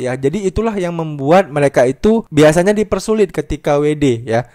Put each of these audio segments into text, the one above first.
Ya, jadi itulah yang membuat mereka itu biasanya dipersulit ketika WD ya.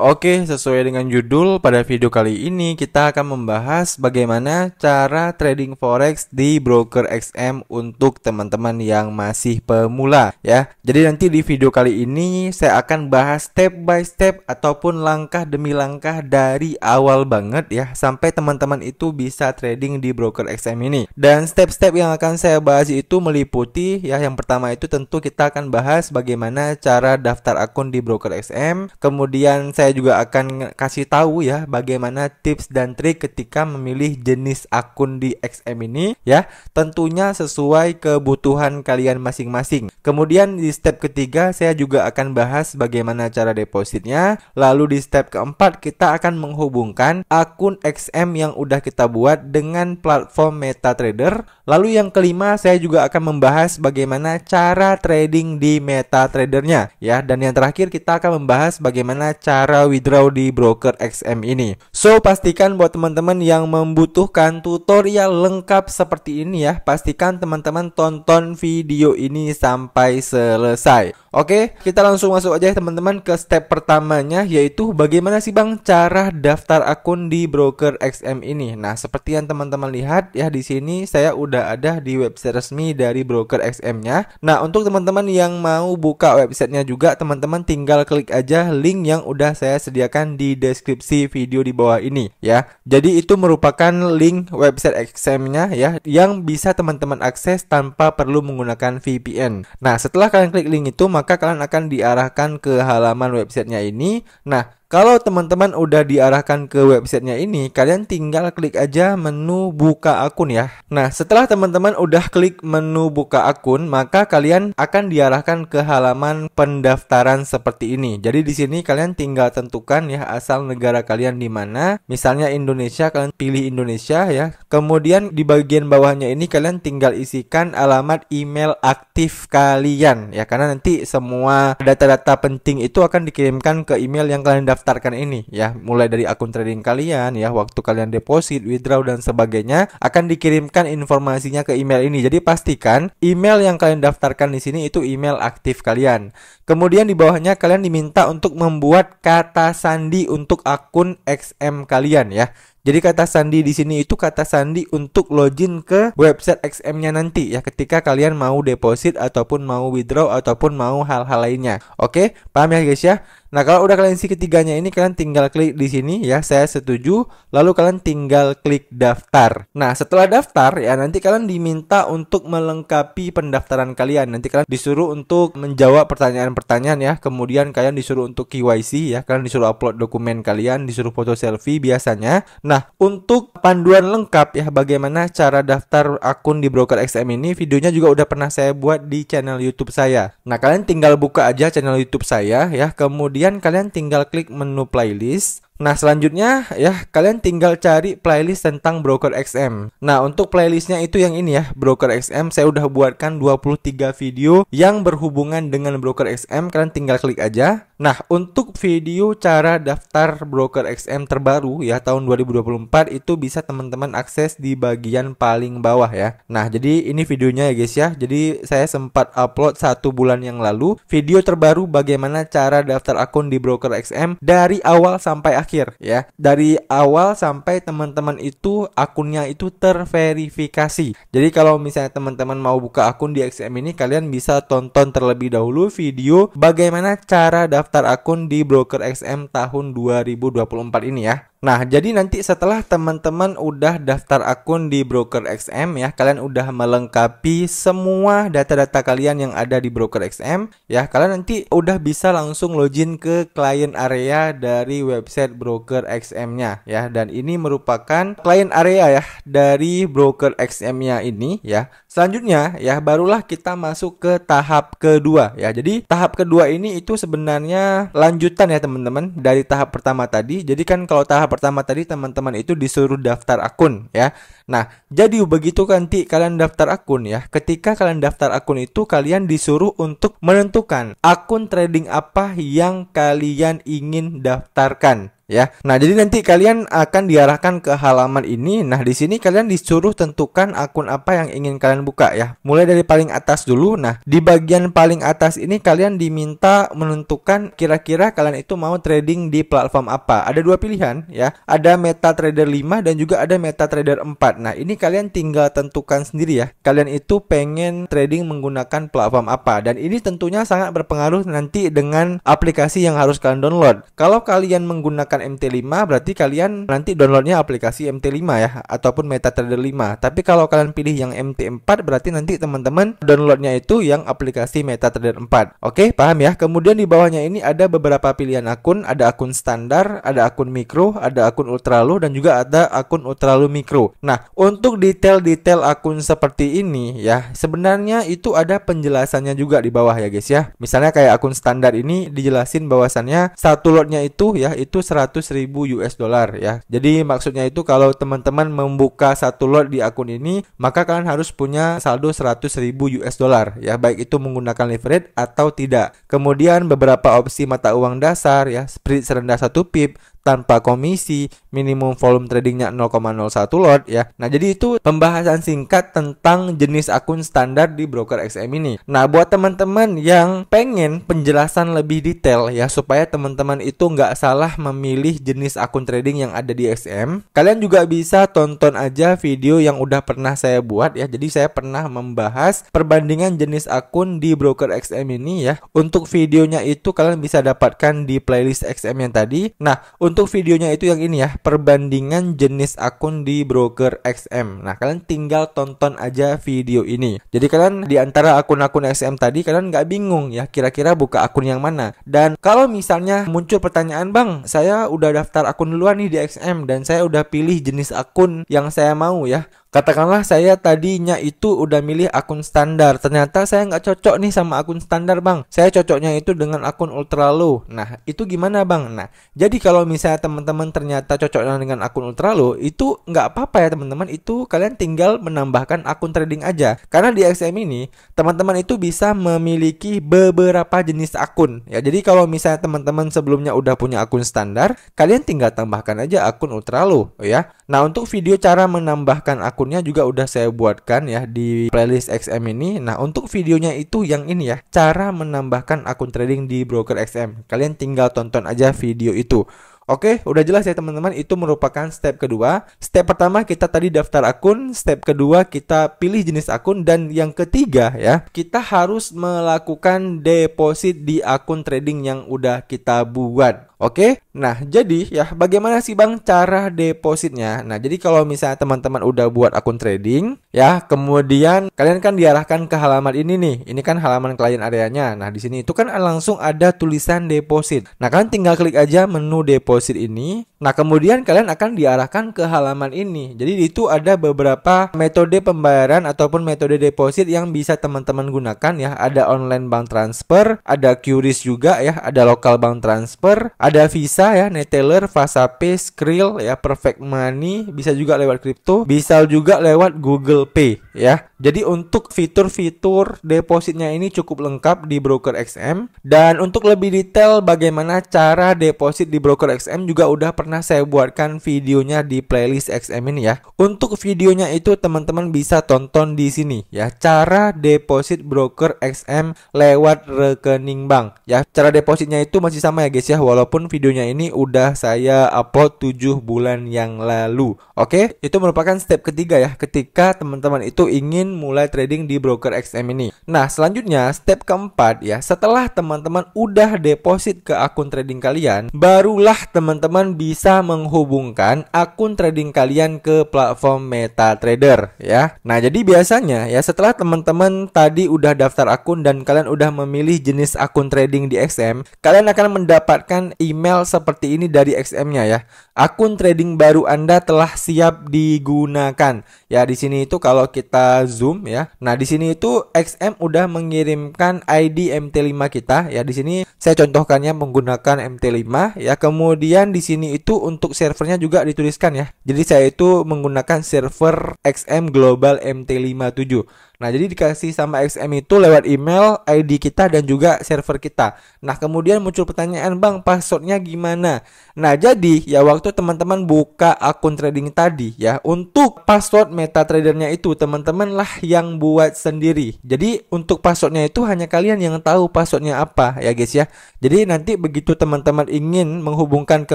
Oke, sesuai dengan judul pada video kali ini kita akan membahas bagaimana cara trading forex di broker XM untuk teman-teman yang masih pemula ya. Jadi nanti di video kali ini saya akan bahas step by step ataupun langkah demi langkah dari awal banget ya sampai teman-teman itu bisa trading di broker XM ini. Dan step-step yang akan saya bahas itu meliputi ya yang pertama itu tentu kita akan bahas bagaimana cara daftar akun di broker XM, kemudian saya saya juga akan kasih tahu ya bagaimana tips dan trik ketika memilih jenis akun di XM ini ya. Tentunya sesuai kebutuhan kalian masing-masing. Kemudian di step ketiga saya juga akan bahas bagaimana cara depositnya. Lalu di step keempat kita akan menghubungkan akun XM yang udah kita buat dengan platform MetaTrader. Lalu yang kelima saya juga akan membahas bagaimana cara trading di MetaTradernya ya. Dan yang terakhir kita akan membahas bagaimana cara cara withdraw di broker XM ini. So, pastikan buat teman-teman yang membutuhkan tutorial lengkap seperti ini ya, pastikan teman-teman tonton video ini sampai selesai. Oke, kita langsung masuk aja teman-teman ke step pertamanya yaitu bagaimana sih Bang cara daftar akun di broker XM ini. Nah, seperti yang teman-teman lihat ya di sini saya udah ada di website resmi dari broker XM-nya. Nah, untuk teman-teman yang mau buka websitenya juga teman-teman tinggal klik aja link yang udah saya sediakan di deskripsi video di bawah ini ya. Jadi itu merupakan link website XM-nya ya yang bisa teman-teman akses tanpa perlu menggunakan VPN. Nah, setelah kalian klik link itu maka maka kalian akan diarahkan ke halaman websitenya ini. Nah, kalau teman-teman udah diarahkan ke websitenya ini, kalian tinggal klik aja menu buka akun ya. Nah, setelah teman-teman udah klik menu buka akun, maka kalian akan diarahkan ke halaman pendaftaran seperti ini. Jadi di sini kalian tinggal tentukan ya asal negara kalian di mana. Misalnya Indonesia, kalian pilih Indonesia ya. Kemudian di bagian bawahnya ini kalian tinggal isikan alamat email aktif kalian ya karena nanti semua data-data penting itu akan dikirimkan ke email yang kalian daftar Daftarkan ini ya, mulai dari akun trading kalian ya, waktu kalian deposit, withdraw dan sebagainya akan dikirimkan informasinya ke email ini. Jadi pastikan email yang kalian daftarkan di sini itu email aktif kalian. Kemudian di bawahnya kalian diminta untuk membuat kata sandi untuk akun XM kalian ya. Jadi kata sandi di sini itu kata sandi untuk login ke website XM-nya nanti ya ketika kalian mau deposit ataupun mau withdraw ataupun mau hal-hal lainnya. Oke, paham ya guys ya? Nah, kalau udah kalian isi ketiganya ini kalian tinggal klik di sini ya, saya setuju, lalu kalian tinggal klik daftar. Nah, setelah daftar ya nanti kalian diminta untuk melengkapi pendaftaran kalian. Nanti kalian disuruh untuk menjawab pertanyaan-pertanyaan ya. Kemudian kalian disuruh untuk KYC ya, kalian disuruh upload dokumen kalian, disuruh foto selfie biasanya. Nah, untuk panduan lengkap ya bagaimana cara daftar akun di broker XM ini, videonya juga udah pernah saya buat di channel YouTube saya. Nah, kalian tinggal buka aja channel YouTube saya ya, kemudian Kemudian kalian tinggal klik menu playlist, Nah selanjutnya ya kalian tinggal cari playlist tentang broker XM. Nah untuk playlistnya itu yang ini ya broker XM saya udah buatkan 23 video yang berhubungan dengan broker XM kalian tinggal klik aja. Nah untuk video cara daftar broker XM terbaru ya tahun 2024 itu bisa teman-teman akses di bagian paling bawah ya. Nah jadi ini videonya ya guys ya. Jadi saya sempat upload satu bulan yang lalu video terbaru bagaimana cara daftar akun di broker XM dari awal sampai akhir terakhir ya. Dari awal sampai teman-teman itu akunnya itu terverifikasi. Jadi kalau misalnya teman-teman mau buka akun di XM ini kalian bisa tonton terlebih dahulu video bagaimana cara daftar akun di broker XM tahun 2024 ini ya. Nah, jadi nanti setelah teman-teman udah daftar akun di broker XM ya, kalian udah melengkapi semua data-data kalian yang ada di broker XM ya, kalian nanti udah bisa langsung login ke klien area dari website broker XM-nya ya. Dan ini merupakan klien area ya dari broker XM-nya ini ya. Selanjutnya ya barulah kita masuk ke tahap kedua ya. Jadi tahap kedua ini itu sebenarnya lanjutan ya teman-teman dari tahap pertama tadi. Jadi kan kalau tahap pertama tadi teman-teman itu disuruh daftar akun ya. Nah, jadi begitu nanti kalian daftar akun ya. Ketika kalian daftar akun itu kalian disuruh untuk menentukan akun trading apa yang kalian ingin daftarkan ya. Nah, jadi nanti kalian akan diarahkan ke halaman ini. Nah, di sini kalian disuruh tentukan akun apa yang ingin kalian buka ya. Mulai dari paling atas dulu. Nah, di bagian paling atas ini kalian diminta menentukan kira-kira kalian itu mau trading di platform apa. Ada dua pilihan ya. Ada MetaTrader 5 dan juga ada MetaTrader 4. Nah, ini kalian tinggal tentukan sendiri ya. Kalian itu pengen trading menggunakan platform apa dan ini tentunya sangat berpengaruh nanti dengan aplikasi yang harus kalian download. Kalau kalian menggunakan MT5 berarti kalian nanti downloadnya aplikasi MT5 ya ataupun MetaTrader 5. Tapi kalau kalian pilih yang MT4 berarti nanti teman-teman downloadnya itu yang aplikasi MetaTrader 4. Oke, paham ya? Kemudian di bawahnya ini ada beberapa pilihan akun, ada akun standar, ada akun mikro, ada akun ultralu, dan juga ada akun ultralu mikro. Nah, untuk detail-detail akun seperti ini ya, sebenarnya itu ada penjelasannya juga di bawah ya guys ya. Misalnya kayak akun standar ini dijelasin bahwasannya satu lotnya itu ya itu 100 ribu US dollar ya. Jadi maksudnya itu kalau teman-teman membuka satu lot di akun ini, maka kalian harus punya saldo 100 ribu US dollar ya, baik itu menggunakan leverage atau tidak. Kemudian beberapa opsi mata uang dasar ya, spread serendah satu pip, tanpa komisi, minimum volume tradingnya 0,01 lot ya. Nah, jadi itu pembahasan singkat tentang jenis akun standar di broker XM ini. Nah, buat teman-teman yang pengen penjelasan lebih detail ya supaya teman-teman itu nggak salah memilih memilih jenis akun trading yang ada di XM. Kalian juga bisa tonton aja video yang udah pernah saya buat ya. Jadi saya pernah membahas perbandingan jenis akun di broker XM ini ya. Untuk videonya itu kalian bisa dapatkan di playlist XM yang tadi. Nah, untuk videonya itu yang ini ya, perbandingan jenis akun di broker XM. Nah, kalian tinggal tonton aja video ini. Jadi kalian di antara akun-akun XM tadi kalian nggak bingung ya kira-kira buka akun yang mana. Dan kalau misalnya muncul pertanyaan, "Bang, saya udah daftar akun duluan nih di XM dan saya udah pilih jenis akun yang saya mau ya. Katakanlah saya tadinya itu udah milih akun standar. Ternyata saya nggak cocok nih sama akun standar bang. Saya cocoknya itu dengan akun ultra low. Nah itu gimana bang? Nah jadi kalau misalnya teman-teman ternyata cocoknya dengan akun ultra low itu nggak apa-apa ya teman-teman. Itu kalian tinggal menambahkan akun trading aja. Karena di XM ini teman-teman itu bisa memiliki beberapa jenis akun. Ya jadi kalau misalnya teman-teman sebelumnya udah punya akun standar, kalian tinggal tambahkan aja akun ultra low ya. Nah untuk video cara menambahkan akun akunnya juga udah saya buatkan ya di playlist XM ini. Nah, untuk videonya itu yang ini ya, cara menambahkan akun trading di broker XM. Kalian tinggal tonton aja video itu. Oke, udah jelas ya teman-teman, itu merupakan step kedua. Step pertama kita tadi daftar akun, step kedua kita pilih jenis akun dan yang ketiga ya, kita harus melakukan deposit di akun trading yang udah kita buat. Oke, nah jadi ya bagaimana sih bang cara depositnya? Nah jadi kalau misalnya teman-teman udah buat akun trading ya, kemudian kalian kan diarahkan ke halaman ini nih. Ini kan halaman klien areanya. Nah di sini itu kan langsung ada tulisan deposit. Nah kalian tinggal klik aja menu deposit ini. Nah, kemudian kalian akan diarahkan ke halaman ini. Jadi, itu ada beberapa metode pembayaran ataupun metode deposit yang bisa teman-teman gunakan ya. Ada online bank transfer, ada QRIS juga ya, ada local bank transfer, ada Visa ya, Neteller, Fasape, Skrill ya, Perfect Money, bisa juga lewat kripto, bisa juga lewat Google Pay ya. Jadi untuk fitur-fitur depositnya ini cukup lengkap di broker XM dan untuk lebih detail bagaimana cara deposit di broker XM juga udah pernah saya buatkan videonya di playlist XM ini ya. Untuk videonya itu teman-teman bisa tonton di sini ya cara deposit broker XM lewat rekening bank ya. Cara depositnya itu masih sama ya guys ya walaupun videonya ini udah saya upload 7 bulan yang lalu. Oke, itu merupakan step ketiga ya ketika teman-teman itu ingin mulai trading di broker XM ini. Nah, selanjutnya step keempat ya, setelah teman-teman udah deposit ke akun trading kalian, barulah teman-teman bisa menghubungkan akun trading kalian ke platform MetaTrader ya. Nah, jadi biasanya ya setelah teman-teman tadi udah daftar akun dan kalian udah memilih jenis akun trading di XM, kalian akan mendapatkan email seperti ini dari XM-nya ya. Akun trading baru Anda telah siap digunakan. Ya, di sini itu kalau kita zoom Zoom ya. Nah, di sini itu XM udah mengirimkan ID MT5 kita ya. Di sini saya contohkannya menggunakan MT5 ya. Kemudian di sini itu untuk servernya juga dituliskan ya. Jadi saya itu menggunakan server XM Global MT57. Nah, jadi dikasih sama XM itu lewat email, ID kita dan juga server kita. Nah, kemudian muncul pertanyaan, "Bang, passwordnya gimana?" Nah, jadi ya waktu teman-teman buka akun trading tadi ya, untuk password MetaTradernya itu teman-teman lah yang buat sendiri. Jadi, untuk passwordnya itu hanya kalian yang tahu passwordnya apa ya, guys ya. Jadi, nanti begitu teman-teman ingin menghubungkan ke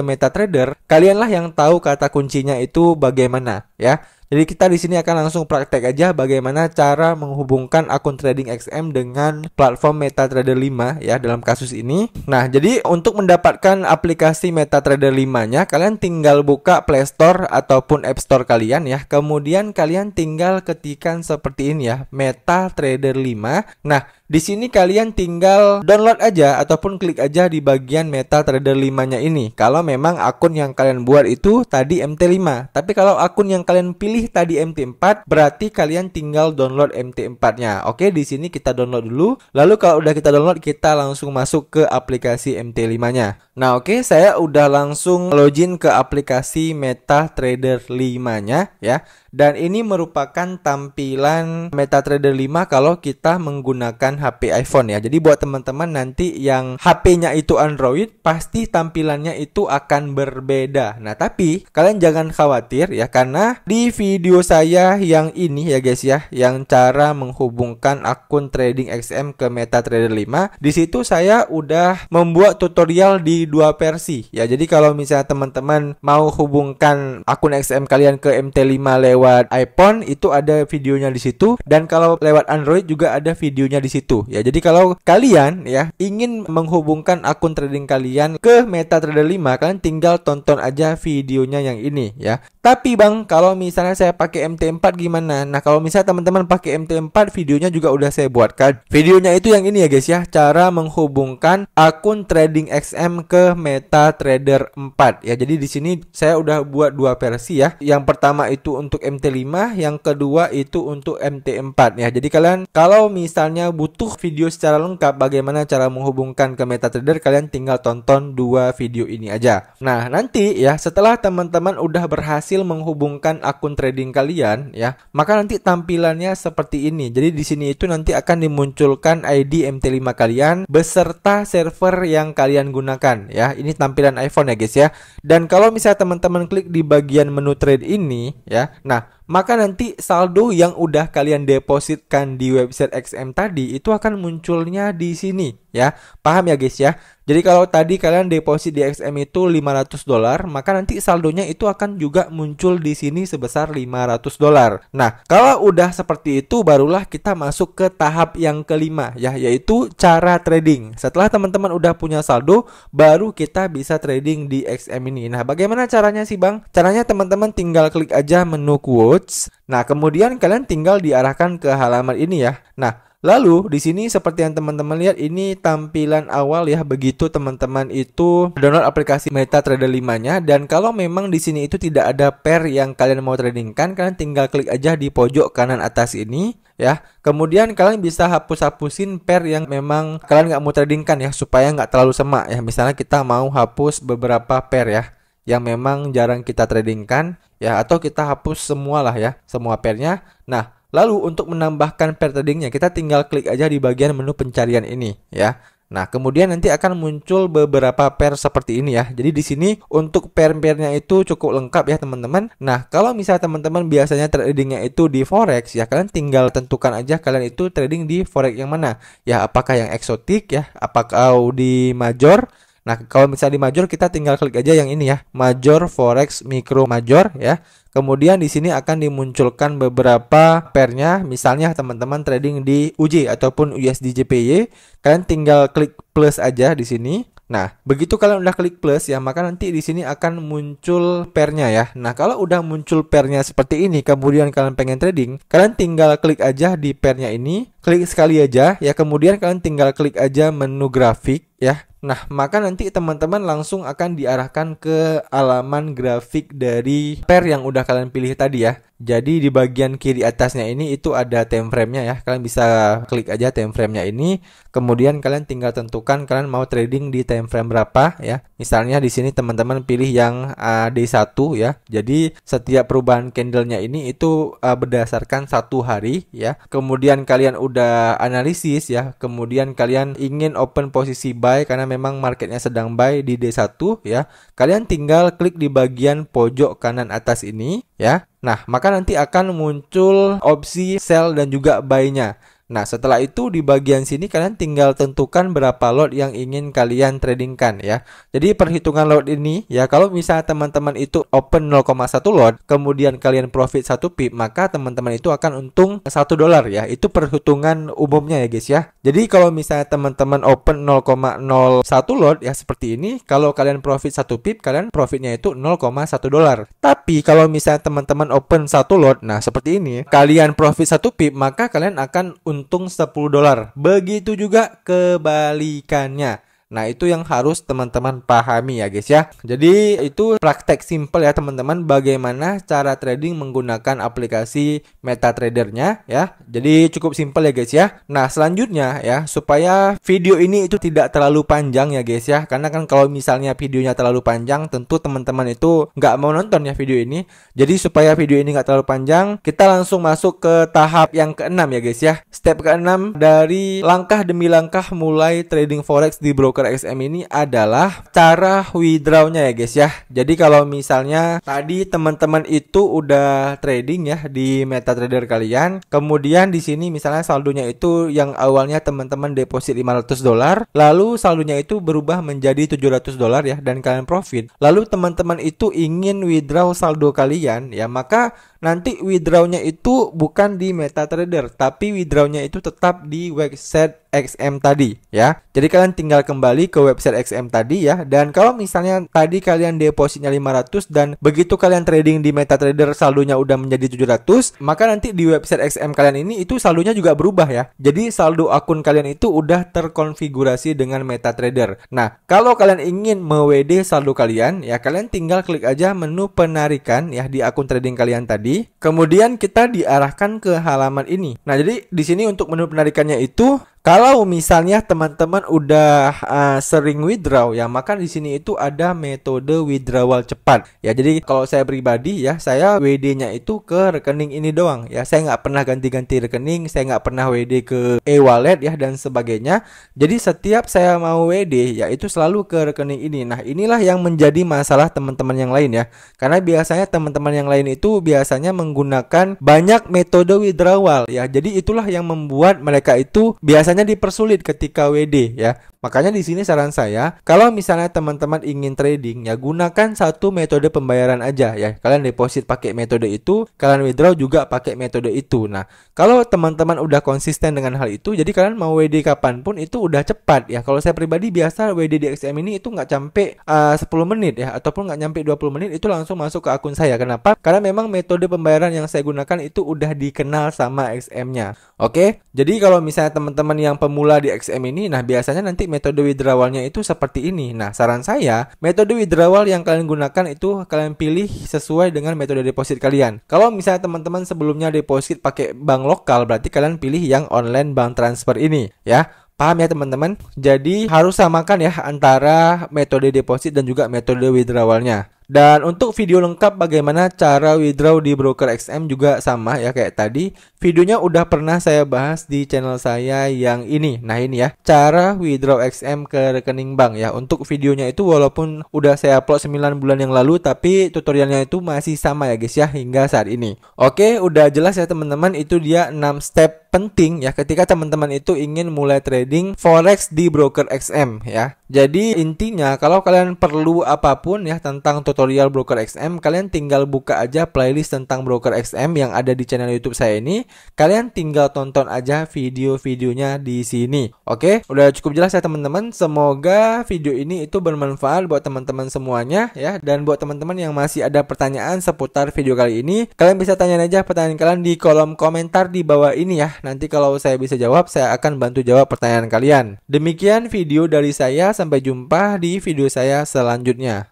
MetaTrader, kalianlah yang tahu kata kuncinya itu bagaimana ya. Jadi kita di sini akan langsung praktek aja bagaimana cara menghubungkan akun trading XM dengan platform MetaTrader 5 ya dalam kasus ini. Nah, jadi untuk mendapatkan aplikasi MetaTrader 5-nya kalian tinggal buka Play Store ataupun App Store kalian ya. Kemudian kalian tinggal ketikan seperti ini ya, MetaTrader 5. Nah, di sini kalian tinggal download aja ataupun klik aja di bagian MetaTrader 5-nya ini. Kalau memang akun yang kalian buat itu tadi MT5. Tapi kalau akun yang kalian pilih tadi MT4, berarti kalian tinggal download MT4-nya. Oke, di sini kita download dulu. Lalu kalau udah kita download, kita langsung masuk ke aplikasi MT5-nya. Nah oke okay, saya udah langsung login ke aplikasi MetaTrader 5 nya ya Dan ini merupakan tampilan MetaTrader 5 kalau kita menggunakan HP iPhone ya Jadi buat teman-teman nanti yang HP-nya itu Android pasti tampilannya itu akan berbeda Nah tapi kalian jangan khawatir ya karena di video saya yang ini ya guys ya Yang cara menghubungkan akun trading XM ke MetaTrader 5 situ saya udah membuat tutorial di dua versi ya. Jadi kalau misalnya teman-teman mau hubungkan akun XM kalian ke MT5 lewat iPhone itu ada videonya di situ dan kalau lewat Android juga ada videonya di situ ya. Jadi kalau kalian ya ingin menghubungkan akun trading kalian ke MetaTrader 5 kalian tinggal tonton aja videonya yang ini ya. Tapi Bang, kalau misalnya saya pakai MT4 gimana? Nah, kalau misalnya teman-teman pakai MT4 videonya juga udah saya buatkan. Videonya itu yang ini ya guys ya, cara menghubungkan akun trading XM ke ke MetaTrader 4 ya. Jadi di sini saya udah buat dua versi ya. Yang pertama itu untuk MT5, yang kedua itu untuk MT4 ya. Jadi kalian kalau misalnya butuh video secara lengkap bagaimana cara menghubungkan ke MetaTrader, kalian tinggal tonton dua video ini aja. Nah, nanti ya setelah teman-teman udah berhasil menghubungkan akun trading kalian ya, maka nanti tampilannya seperti ini. Jadi di sini itu nanti akan dimunculkan ID MT5 kalian beserta server yang kalian gunakan ya. Ini tampilan iPhone ya guys ya. Dan kalau misalnya teman-teman klik di bagian menu trade ini ya. Nah, maka nanti saldo yang udah kalian depositkan di website XM tadi itu akan munculnya di sini ya. Paham ya guys ya? Jadi kalau tadi kalian deposit di XM itu 500 dolar, maka nanti saldonya itu akan juga muncul di sini sebesar 500 dolar. Nah, kalau udah seperti itu barulah kita masuk ke tahap yang kelima ya, yaitu cara trading. Setelah teman-teman udah punya saldo, baru kita bisa trading di XM ini. Nah, bagaimana caranya sih, Bang? Caranya teman-teman tinggal klik aja menu quote goods. Nah, kemudian kalian tinggal diarahkan ke halaman ini ya. Nah, Lalu di sini seperti yang teman-teman lihat ini tampilan awal ya begitu teman-teman itu download aplikasi MetaTrader 5-nya dan kalau memang di sini itu tidak ada pair yang kalian mau tradingkan kalian tinggal klik aja di pojok kanan atas ini ya. Kemudian kalian bisa hapus-hapusin pair yang memang kalian nggak mau tradingkan ya supaya nggak terlalu semak ya. Misalnya kita mau hapus beberapa pair ya yang memang jarang kita tradingkan ya atau kita hapus semua lah ya semua pairnya. Nah, lalu untuk menambahkan pair tradingnya kita tinggal klik aja di bagian menu pencarian ini ya. Nah, kemudian nanti akan muncul beberapa pair seperti ini ya. Jadi di sini untuk pair-pairnya itu cukup lengkap ya teman-teman. Nah, kalau misalnya teman-teman biasanya tradingnya itu di forex ya, kalian tinggal tentukan aja kalian itu trading di forex yang mana. Ya, apakah yang eksotik ya, apakah di major Nah, kalau misalnya di major kita tinggal klik aja yang ini ya, major forex micro major ya. Kemudian di sini akan dimunculkan beberapa pernya. misalnya teman-teman trading di UJ ataupun USD JPY, kalian tinggal klik plus aja di sini. Nah, begitu kalian udah klik plus ya, maka nanti di sini akan muncul pernya ya. Nah, kalau udah muncul pernya seperti ini, kemudian kalian pengen trading, kalian tinggal klik aja di pernya ini, klik sekali aja ya, kemudian kalian tinggal klik aja menu grafik ya. Nah, maka nanti teman-teman langsung akan diarahkan ke alaman grafik dari pair yang udah kalian pilih tadi ya. Jadi di bagian kiri atasnya ini itu ada time frame-nya ya. Kalian bisa klik aja time frame-nya ini. Kemudian kalian tinggal tentukan kalian mau trading di time frame berapa ya. Misalnya di sini teman-teman pilih yang uh, ah, D1 ya. Jadi setiap perubahan candlenya ini itu uh, berdasarkan satu hari ya. Kemudian kalian udah analisis ya. Kemudian kalian ingin open posisi buy karena memang marketnya sedang buy di D1 ya. Kalian tinggal klik di bagian pojok kanan atas ini ya. Nah, maka nanti akan muncul opsi sell dan juga buy-nya. Nah, setelah itu di bagian sini kalian tinggal tentukan berapa lot yang ingin kalian tradingkan ya. Jadi perhitungan lot ini ya kalau misalnya teman-teman itu open 0,1 lot, kemudian kalian profit 1 pip, maka teman-teman itu akan untung 1 dolar ya. Itu perhitungan umumnya ya guys ya. Jadi kalau misalnya teman-teman open 0,01 lot ya seperti ini, kalau kalian profit 1 pip, kalian profitnya itu 0,1 dolar. Tapi kalau misalnya teman-teman open 1 lot, nah seperti ini, kalian profit 1 pip, maka kalian akan untung 10 dolar. Begitu juga kebalikannya. Nah, itu yang harus teman-teman pahami ya guys ya. Jadi, itu praktek simple ya teman-teman bagaimana cara trading menggunakan aplikasi metatradernya ya. Jadi, cukup simple ya guys ya. Nah, selanjutnya ya supaya video ini itu tidak terlalu panjang ya guys ya. Karena kan kalau misalnya videonya terlalu panjang tentu teman-teman itu nggak mau nonton ya video ini. Jadi, supaya video ini nggak terlalu panjang, kita langsung masuk ke tahap yang keenam ya guys ya. Step keenam dari langkah demi langkah mulai trading forex di broker broker XM ini adalah cara withdrawnya ya guys ya. Jadi kalau misalnya tadi teman-teman itu udah trading ya di MetaTrader kalian, kemudian di sini misalnya saldonya itu yang awalnya teman-teman deposit 500 dolar, lalu saldonya itu berubah menjadi 700 dolar ya dan kalian profit. Lalu teman-teman itu ingin withdraw saldo kalian ya, maka nanti withdrawnya itu bukan di MetaTrader, tapi withdrawnya itu tetap di website XM tadi ya. Jadi kalian tinggal kembali kembali ke website XM tadi ya. Dan kalau misalnya tadi kalian depositnya 500 dan begitu kalian trading di MetaTrader saldonya udah menjadi 700, maka nanti di website XM kalian ini itu saldonya juga berubah ya. Jadi saldo akun kalian itu udah terkonfigurasi dengan MetaTrader. Nah, kalau kalian ingin me saldo kalian ya kalian tinggal klik aja menu penarikan ya di akun trading kalian tadi. Kemudian kita diarahkan ke halaman ini. Nah, jadi di sini untuk menu penarikannya itu kalau misalnya teman-teman udah uh, sering withdraw ya, maka di sini itu ada metode withdrawal cepat. Ya, jadi kalau saya pribadi ya, saya WD-nya itu ke rekening ini doang ya. Saya nggak pernah ganti-ganti rekening, saya nggak pernah WD ke e-wallet ya dan sebagainya. Jadi setiap saya mau WD ya itu selalu ke rekening ini. Nah, inilah yang menjadi masalah teman-teman yang lain ya. Karena biasanya teman-teman yang lain itu biasanya menggunakan banyak metode withdrawal ya. Jadi itulah yang membuat mereka itu biasanya hanya dipersulit ketika WD ya. Makanya di sini saran saya, kalau misalnya teman-teman ingin trading ya gunakan satu metode pembayaran aja ya. Kalian deposit pakai metode itu, kalian withdraw juga pakai metode itu. Nah, kalau teman-teman udah konsisten dengan hal itu, jadi kalian mau WD kapan pun itu udah cepat ya. Kalau saya pribadi biasa WD di XM ini itu nggak sampai uh, 10 menit ya ataupun nggak nyampe 20 menit itu langsung masuk ke akun saya. Kenapa? Karena memang metode pembayaran yang saya gunakan itu udah dikenal sama XM-nya. Oke, jadi kalau misalnya teman-teman teman-teman yang pemula di XM ini, nah biasanya nanti metode withdrawalnya itu seperti ini. Nah saran saya, metode withdrawal yang kalian gunakan itu kalian pilih sesuai dengan metode deposit kalian. Kalau misalnya teman-teman sebelumnya deposit pakai bank lokal, berarti kalian pilih yang online bank transfer ini, ya. Paham ya teman-teman? Jadi harus samakan ya antara metode deposit dan juga metode withdrawalnya. Dan untuk video lengkap bagaimana cara withdraw di broker XM juga sama ya kayak tadi. Videonya udah pernah saya bahas di channel saya yang ini. Nah ini ya, cara withdraw XM ke rekening bank ya. Untuk videonya itu walaupun udah saya upload 9 bulan yang lalu tapi tutorialnya itu masih sama ya guys ya hingga saat ini. Oke, udah jelas ya teman-teman itu dia 6 step penting ya ketika teman-teman itu ingin mulai trading forex di broker XM ya. Jadi intinya kalau kalian perlu apapun ya tentang tutorial broker XM, kalian tinggal buka aja playlist tentang broker XM yang ada di channel YouTube saya ini. Kalian tinggal tonton aja video-videonya di sini. Oke, udah cukup jelas ya teman-teman. Semoga video ini itu bermanfaat buat teman-teman semuanya ya dan buat teman-teman yang masih ada pertanyaan seputar video kali ini, kalian bisa tanya aja pertanyaan kalian di kolom komentar di bawah ini ya. Nanti kalau saya bisa jawab, saya akan bantu jawab pertanyaan kalian. Demikian video dari saya, sampai jumpa di video saya selanjutnya.